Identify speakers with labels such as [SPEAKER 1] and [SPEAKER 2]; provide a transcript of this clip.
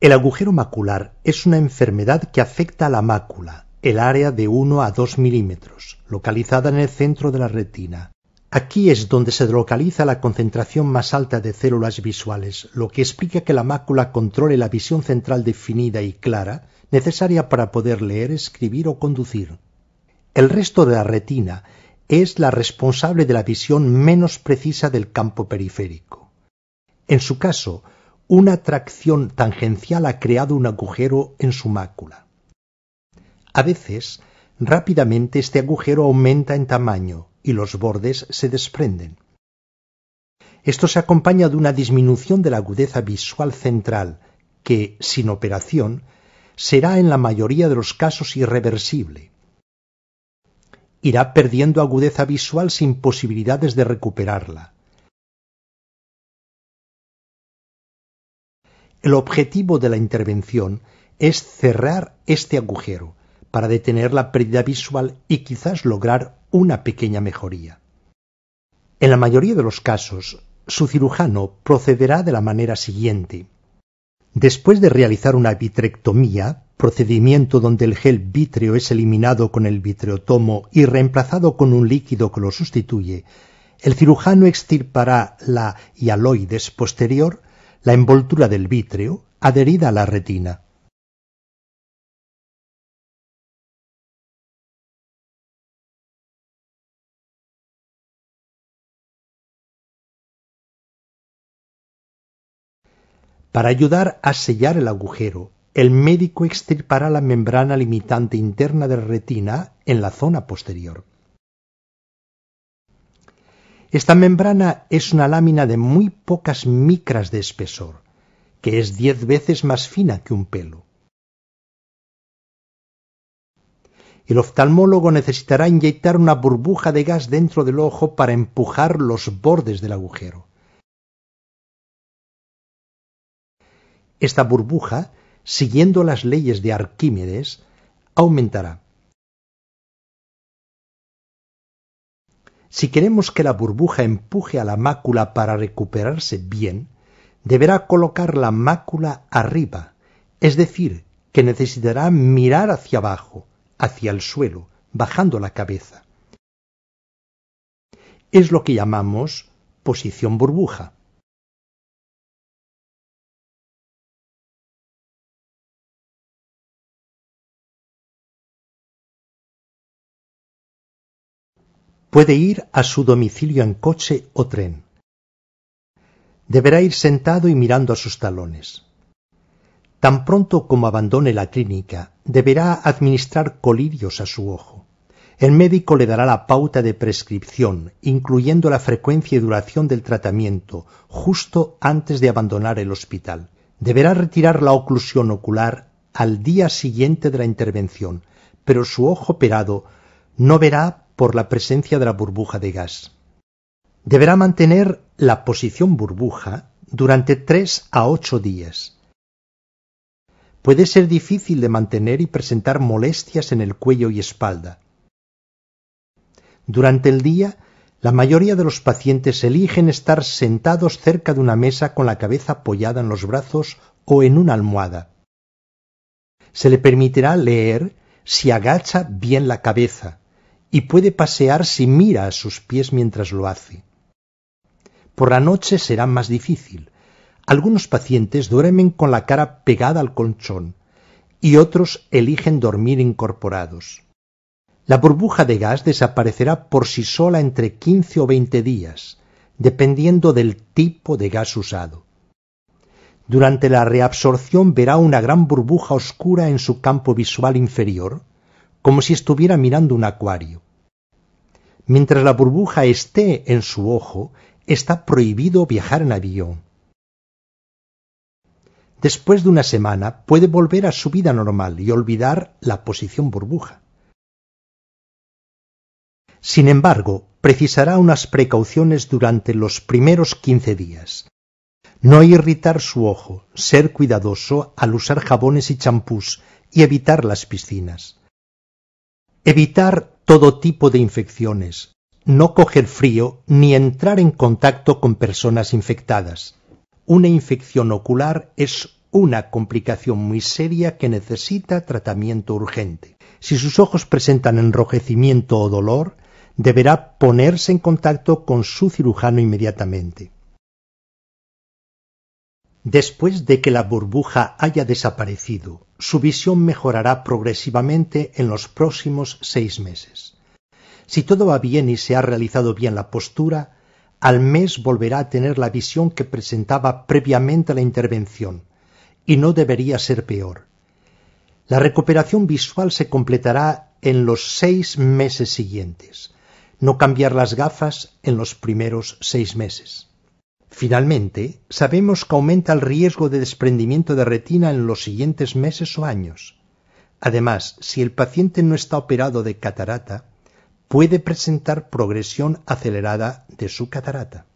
[SPEAKER 1] El agujero macular es una enfermedad que afecta a la mácula, el área de 1 a 2 milímetros, localizada en el centro de la retina. Aquí es donde se localiza la concentración más alta de células visuales, lo que explica que la mácula controle la visión central definida y clara necesaria para poder leer, escribir o conducir. El resto de la retina es la responsable de la visión menos precisa del campo periférico. En su caso, una tracción tangencial ha creado un agujero en su mácula. A veces, rápidamente este agujero aumenta en tamaño y los bordes se desprenden. Esto se acompaña de una disminución de la agudeza visual central que, sin operación, será en la mayoría de los casos irreversible. Irá perdiendo agudeza visual sin posibilidades de recuperarla El objetivo de la intervención es cerrar este agujero para detener la pérdida visual y quizás lograr una pequeña mejoría. En la mayoría de los casos, su cirujano procederá de la manera siguiente. Después de realizar una vitrectomía, procedimiento donde el gel vítreo es eliminado con el vitreotomo y reemplazado con un líquido que lo sustituye, el cirujano extirpará la hialoides posterior la envoltura del vítreo adherida a la retina. Para ayudar a sellar el agujero, el médico extirpará la membrana limitante interna de retina en la zona posterior. Esta membrana es una lámina de muy pocas micras de espesor, que es diez veces más fina que un pelo. El oftalmólogo necesitará inyectar una burbuja de gas dentro del ojo para empujar los bordes del agujero. Esta burbuja, siguiendo las leyes de Arquímedes, aumentará Si queremos que la burbuja empuje a la mácula para recuperarse bien, deberá colocar la mácula arriba, es decir, que necesitará mirar hacia abajo, hacia el suelo, bajando la cabeza. Es lo que llamamos posición burbuja. Puede ir a su domicilio en coche o tren. Deberá ir sentado y mirando a sus talones. Tan pronto como abandone la clínica, deberá administrar colirios a su ojo. El médico le dará la pauta de prescripción, incluyendo la frecuencia y duración del tratamiento, justo antes de abandonar el hospital. Deberá retirar la oclusión ocular al día siguiente de la intervención, pero su ojo operado no verá por la presencia de la burbuja de gas. Deberá mantener la posición burbuja durante tres a ocho días. Puede ser difícil de mantener y presentar molestias en el cuello y espalda. Durante el día, la mayoría de los pacientes eligen estar sentados cerca de una mesa con la cabeza apoyada en los brazos o en una almohada. Se le permitirá leer si agacha bien la cabeza, y puede pasear si mira a sus pies mientras lo hace. Por la noche será más difícil. Algunos pacientes duermen con la cara pegada al colchón y otros eligen dormir incorporados. La burbuja de gas desaparecerá por sí sola entre 15 o 20 días, dependiendo del tipo de gas usado. Durante la reabsorción verá una gran burbuja oscura en su campo visual inferior, como si estuviera mirando un acuario. Mientras la burbuja esté en su ojo, está prohibido viajar en avión. Después de una semana puede volver a su vida normal y olvidar la posición burbuja. Sin embargo, precisará unas precauciones durante los primeros quince días. No irritar su ojo, ser cuidadoso al usar jabones y champús y evitar las piscinas. Evitar todo tipo de infecciones. No coger frío ni entrar en contacto con personas infectadas. Una infección ocular es una complicación muy seria que necesita tratamiento urgente. Si sus ojos presentan enrojecimiento o dolor, deberá ponerse en contacto con su cirujano inmediatamente. Después de que la burbuja haya desaparecido, su visión mejorará progresivamente en los próximos seis meses. Si todo va bien y se ha realizado bien la postura, al mes volverá a tener la visión que presentaba previamente a la intervención, y no debería ser peor. La recuperación visual se completará en los seis meses siguientes. No cambiar las gafas en los primeros seis meses. Finalmente, sabemos que aumenta el riesgo de desprendimiento de retina en los siguientes meses o años. Además, si el paciente no está operado de catarata, puede presentar progresión acelerada de su catarata.